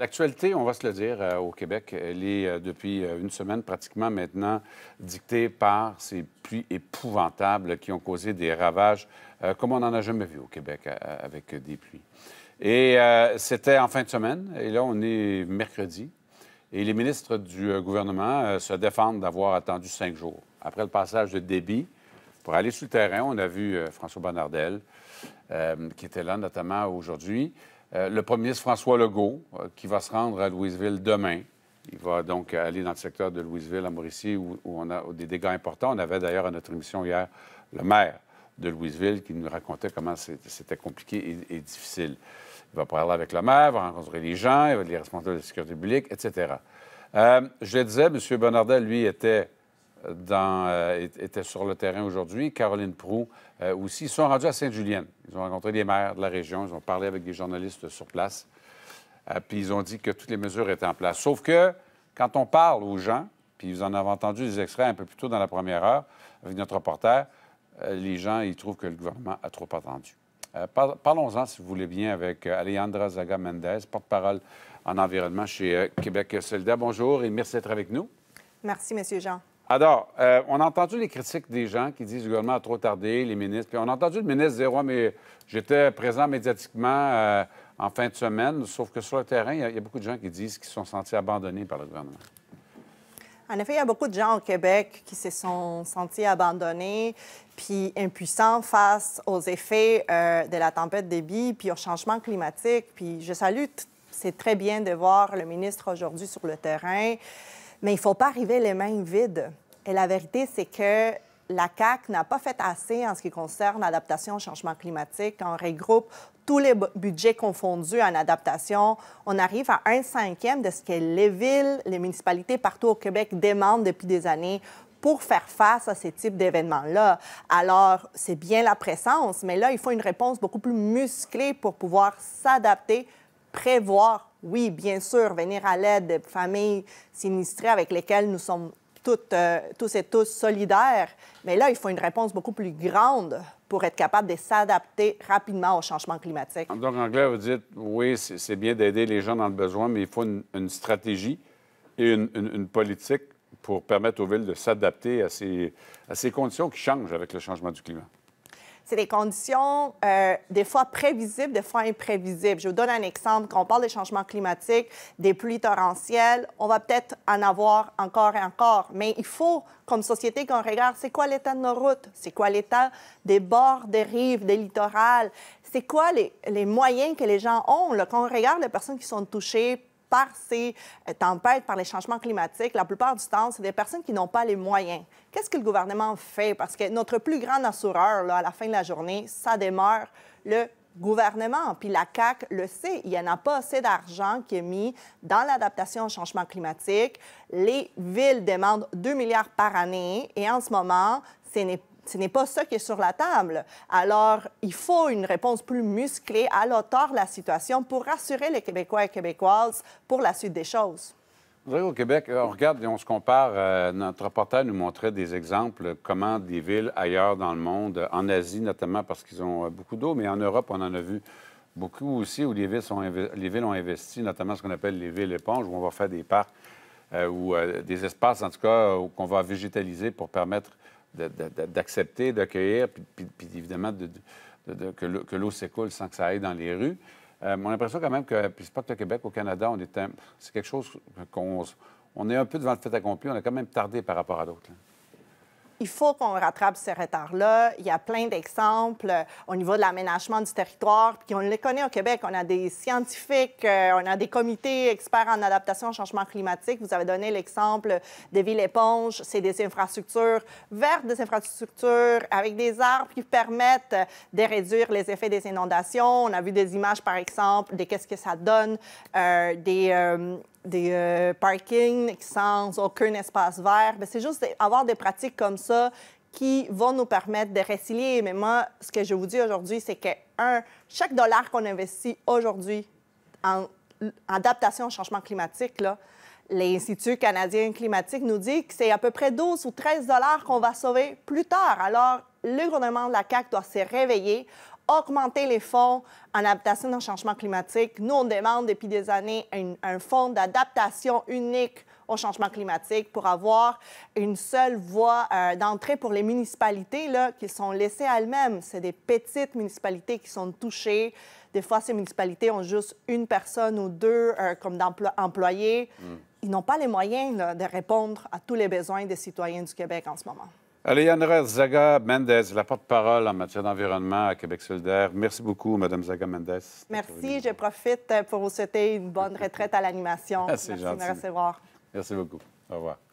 L'actualité, on va se le dire, euh, au Québec, elle est euh, depuis euh, une semaine pratiquement maintenant dictée par ces pluies épouvantables qui ont causé des ravages comme on n'en a jamais vu au Québec avec des pluies. Et c'était en fin de semaine, et là on est mercredi, et les ministres du gouvernement se défendent d'avoir attendu cinq jours. Après le passage de débit, pour aller sous le terrain, on a vu François Bonnardel, qui était là notamment aujourd'hui. Euh, le premier ministre François Legault, euh, qui va se rendre à Louisville demain. Il va donc aller dans le secteur de Louisville, à Mauricie, où, on a des dégâts importants. On avait d'ailleurs à notre émission hier le maire de Louisville qui nous racontait comment c'était compliqué et, difficile. Il va parler avec le maire, va rencontrer les gens, il va les responsables de la sécurité publique, etc. Euh, je le disais, M. Bernardin, lui, était dans, euh, était sur le terrain aujourd'hui. Caroline Prou euh, aussi. Ils sont rendus à Sainte-Julienne. Ils ont rencontré les maires de la région. Ils ont parlé avec des journalistes sur place. Euh, puis ils ont dit que toutes les mesures étaient en place. Sauf que quand on parle aux gens, puis vous en avez entendu des extraits un peu plus tôt dans la première heure avec notre reporter, les gens, ils trouvent que le gouvernement a trop attendu. Parlons-en, si vous voulez bien, avec Alejandra Zaga Mendez, porte-parole en environnement chez Québec solidaire. Bonjour et merci d'être avec nous. Merci, Monsieur Jean. Alors, euh, on a entendu les critiques des gens qui disent que le gouvernement a trop tardé, les ministres. Puis on a entendu le ministre dire mais j'étais présent médiatiquement euh, en fin de semaine, sauf que sur le terrain, il y, a beaucoup de gens qui disent qu'ils se sont sentis abandonnés par le gouvernement. En effet, il y a beaucoup de gens au Québec qui se sont sentis abandonnés puis impuissants face aux effets euh, de la tempête des puis au changement climatique. Puis je salue, c'est très bien de voir le ministre aujourd'hui sur le terrain. Mais il ne faut pas arriver les mains vides. Et la vérité, c'est que la CAC n'a pas fait assez en ce qui concerne l'adaptation au changement climatique. On regroupe tous les budgets confondus en adaptation. On arrive à un cinquième de ce que les villes, les municipalités partout au Québec demandent depuis des années pour faire face à ces types d'événements-là. Alors, c'est bien la présence, mais là, il faut une réponse beaucoup plus musclée pour pouvoir s'adapter, prévoir oui, bien sûr, venir à l'aide des familles sinistrées avec lesquelles nous sommes toutes, euh, tous et tous solidaires, mais là, il faut une réponse beaucoup plus grande pour être capable de s'adapter rapidement au changement climatique. Donc, en anglais, vous dites, oui, c'est bien d'aider les gens dans le besoin, mais il faut une, stratégie et une, politique pour permettre aux villes de s'adapter à à ces conditions qui changent avec le changement du climat c'est des conditions euh, des fois prévisibles, des fois imprévisibles. Je vous donne un exemple. Quand on parle des changements climatiques, des pluies torrentielles, on va peut-être en avoir encore et encore. Mais il faut, comme société, qu'on regarde c'est quoi l'état de nos routes, c'est quoi l'état des bords, des rives, des littorales, c'est quoi les, les, moyens que les gens ont. Là, quand on regarde les personnes qui sont touchées par ces euh, tempêtes, par les changements climatiques, la plupart du temps, c'est des personnes qui n'ont pas les moyens. Qu'est-ce que le gouvernement fait? Parce que notre plus grand assureur, là, à la fin de la journée, ça demeure le gouvernement. Puis la CAC le sait, il n'y en a pas assez d'argent qui est mis dans l'adaptation au changement climatique. Les villes demandent 2 milliards par année et en ce moment, ce n'est ce n'est pas ça qui est sur la table. Alors, il faut une réponse plus musclée à l'auteur de la situation pour rassurer les Québécois et Québécoises pour la suite des choses. au Québec, euh, on regarde et on se compare. Euh, notre reporter nous montrait des exemples comment des villes ailleurs dans le monde, en Asie notamment parce qu'ils ont euh, beaucoup d'eau, mais en Europe, on en a vu beaucoup aussi où les villes, les villes ont investi, notamment ce qu'on appelle les villes éponges, où on va faire des parcs ou des espaces, en tout cas, qu'on va végétaliser pour permettre d'accepter, d'accueillir, puis, évidemment de, que l'eau s'écoule sans que ça aille dans les rues. Euh, mon on a quand même que, puis c'est pas que le Québec, au Canada, on est c'est quelque chose qu'on on est un peu devant le fait accompli, on a quand même tardé par rapport à d'autres. Hein il faut qu'on rattrape ce retard-là. Il y a plein d'exemples euh, au niveau de l'aménagement du territoire. Puis on les connaît au Québec. On a des scientifiques, euh, on a des comités experts en adaptation au changement climatique. Vous avez donné l'exemple des villes éponge C'est des infrastructures vertes, des infrastructures avec des arbres qui permettent de réduire les effets des inondations. On a vu des images, par exemple, de qu'est-ce que ça donne, euh, des, des euh, parkings sans aucun espace vert. Ben, c'est juste avoir des pratiques comme ça qui vont nous permettre de récilier. Mais moi, ce que je vous dis aujourd'hui, c'est que, un, chaque dollar qu'on investit aujourd'hui en adaptation au changement climatique, là, l'Institut canadien climatique nous dit que c'est à peu près 12 ou 13 dollars qu'on va sauver plus tard. Alors, le gouvernement de la CAQ doit se réveiller augmenter les fonds en adaptation au changement climatique. Nous, on demande depuis des années un, fonds d'adaptation unique au changement climatique pour avoir une seule voie euh, d'entrée pour les municipalités là, qui sont laissées à elles-mêmes. C'est des petites municipalités qui sont touchées. Des fois, ces municipalités ont juste une personne ou deux euh, comme employés. Hmm. Ils n'ont pas les moyens de répondre à tous les besoins des citoyens du Québec en ce moment. Alejandra Zaga Mendez, la porte-parole en matière d'environnement à Québec solidaire. Merci beaucoup, Madame Zaga Mendes. Merci. Je profite pour vous souhaiter une bonne retraite à l'animation. Ah, Merci de me recevoir. Merci beaucoup. Au revoir.